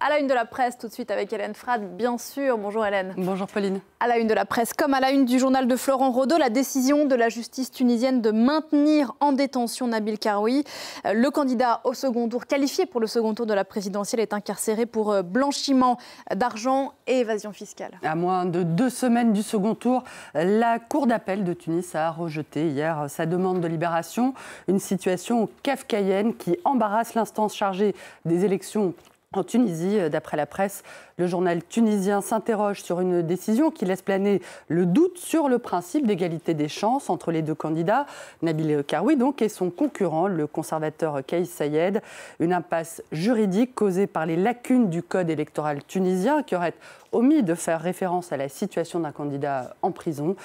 À la une de la presse, tout de suite avec Hélène Frade, bien sûr. Bonjour Hélène. Bonjour Pauline. À la une de la presse, comme à la une du journal de Florent Rodeau, la décision de la justice tunisienne de maintenir en détention Nabil Karoui. Euh, le candidat au second tour, qualifié pour le second tour de la présidentielle, est incarcéré pour euh, blanchiment d'argent et évasion fiscale. À moins de deux semaines du second tour, la Cour d'appel de Tunis a rejeté hier euh, sa demande de libération. Une situation kafkaïenne qui embarrasse l'instance chargée des élections en Tunisie, euh, d'après la presse, le journal tunisien s'interroge sur une décision qui laisse planer le doute sur le principe d'égalité des chances entre les deux candidats, Nabil Karoui donc et son concurrent, le conservateur Kaïs Sayed. Une impasse juridique causée par les lacunes du code électoral tunisien qui aurait omis de faire référence à la situation d'un candidat en prison.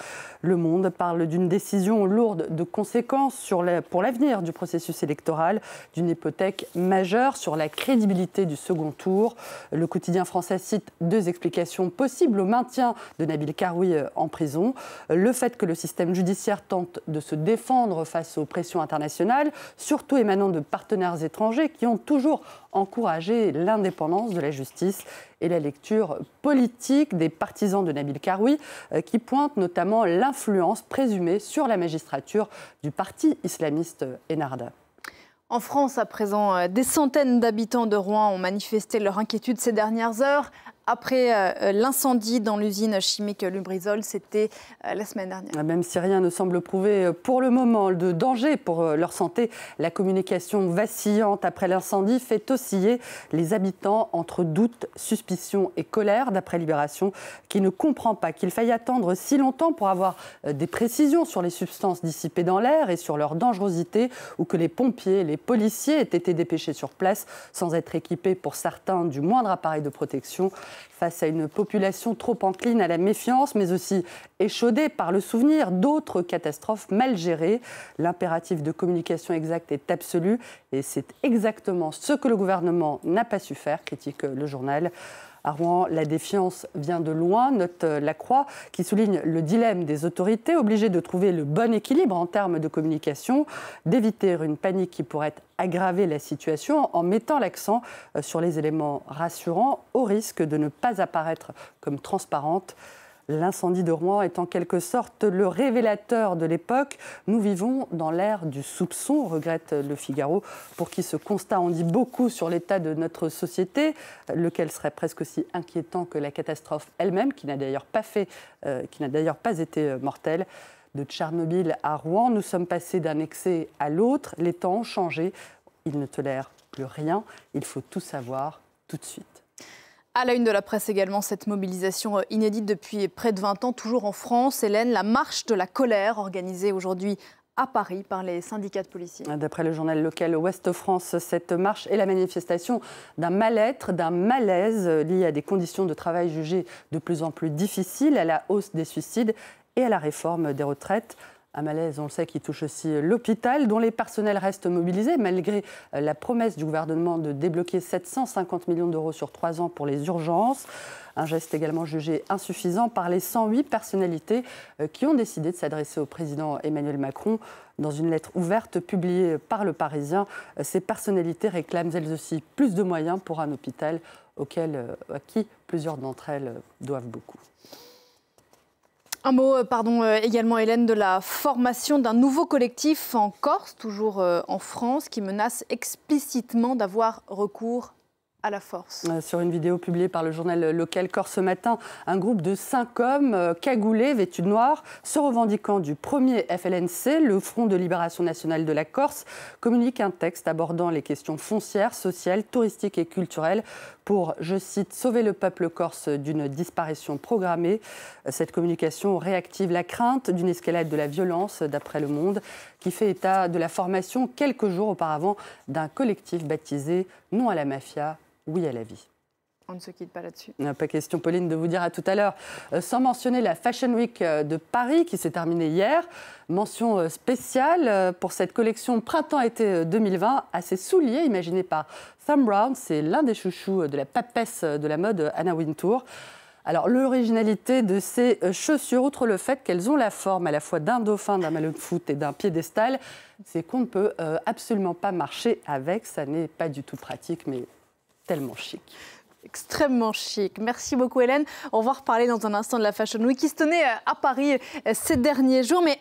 Le Monde parle d'une décision lourde de conséquences pour l'avenir du processus électoral, d'une hypothèque majeure sur la crédibilité du second tour. Le quotidien français cite deux explications possibles au maintien de Nabil Karoui euh, en prison. Le fait que le système judiciaire tente de se défendre face aux pressions internationales, surtout émanant de partenaires étrangers qui ont toujours encourager l'indépendance de la justice et la lecture politique des partisans de Nabil Karoui, euh, qui pointent notamment l'influence présumée sur la magistrature du parti islamiste euh, Enarda. En France, à présent, euh, des centaines d'habitants de Rouen ont manifesté leur inquiétude ces dernières heures après euh, euh, l'incendie dans l'usine chimique Lubrizol. C'était euh, la semaine dernière. Ah, même si rien ne semble prouver pour le moment de danger pour leur santé, la communication vacillante après l'incendie fait osciller les habitants entre doute, suspicion et colère, d'après Libération, qui ne comprend pas qu'il faille attendre si longtemps pour avoir des précisions sur les substances dissipées dans l'air et sur leur dangerosité, ou que les pompiers, les policiers aient été dépêchés sur place sans être équipés pour certains du moindre appareil de protection face à une population trop encline à la méfiance, mais aussi échaudée par le souvenir d'autres catastrophes mal gérées. L'impératif de communication exacte est absolu et c'est exactement ce que le gouvernement n'a pas su faire, critique le journal. À Rouen, la défiance vient de loin, note euh, Lacroix, qui souligne le dilemme des autorités obligées de trouver le bon équilibre en termes de communication, d'éviter une panique qui pourrait aggraver la situation en mettant l'accent euh, sur les éléments rassurants au risque de ne pas apparaître comme transparente. L'incendie de Rouen est en quelque sorte le révélateur de l'époque. Nous vivons dans l'ère du soupçon, regrette Le Figaro, pour qui ce constat en dit beaucoup sur l'état de notre société, lequel serait presque aussi inquiétant que la catastrophe elle-même, qui n'a d'ailleurs pas euh, pas été euh, mortelle. De Tchernobyl à Rouen, nous sommes passés d'un excès à l'autre. Les temps ont changé. Il ne tolère plus rien. Il faut tout savoir tout de suite. À la une de la presse également, cette mobilisation euh, inédite depuis près de 20 ans, toujours en France. Hélène, la marche de la colère organisée aujourd'hui à Paris par les syndicats de policiers. Ah, d'après le journal local Ouest France, cette marche est la manifestation d'un mal-être, d'un malaise euh, lié à des conditions de travail jugées de plus en plus difficiles, à la hausse des suicides et à la réforme des retraites. À malaise, on le sait, qui touche aussi l'hôpital, dont les personnels restent mobilisés malgré euh, la promesse du gouvernement de débloquer 750 millions d'euros sur trois ans pour les urgences. Un geste également jugé insuffisant par les 108 personnalités euh, qui ont décidé de s'adresser au président Emmanuel Macron. Dans une lettre ouverte publiée par le Parisien, euh, ces personnalités réclament elles aussi plus de moyens pour un hôpital auquel, à qui plusieurs d'entre elles doivent beaucoup. Un mot, euh, pardon, euh, également Hélène, de la formation d'un nouveau collectif en Corse, toujours euh, en France, qui menace explicitement d'avoir recours à la force. sur une vidéo publiée par le journal local Corse ce matin, un groupe de cinq hommes cagoulés, vêtus de noir, se revendiquant du premier FLNC, le Front de Libération Nationale de la Corse, communique un texte abordant les questions foncières, sociales, touristiques et culturelles pour, je cite, sauver le peuple corse d'une disparition programmée. Cette communication réactive la crainte d'une escalade de la violence, d'après Le Monde, qui fait état de la formation quelques jours auparavant d'un collectif baptisé Non à la mafia, oui à la vie on ne se quitte pas là-dessus. Ah, pas question, Pauline, de vous dire à tout à l'heure. Euh, sans mentionner la Fashion Week euh, de Paris qui s'est terminée hier. Mention euh, spéciale pour cette collection Printemps-été 2020 à ses souliers imaginés par Sam Brown. C'est l'un des chouchous de la papesse de la mode Anna Wintour. Alors, l'originalité de ces chaussures, outre le fait qu'elles ont la forme à la fois d'un dauphin, d'un malheur de foot et d'un piédestal, c'est qu'on ne peut absolument pas marcher avec. Ça n'est pas du tout pratique, mais tellement chic extrêmement chic. Merci beaucoup Hélène. On va reparler dans un instant de la Fashion Week qui se tenait euh, à Paris euh, ces derniers jours. Mais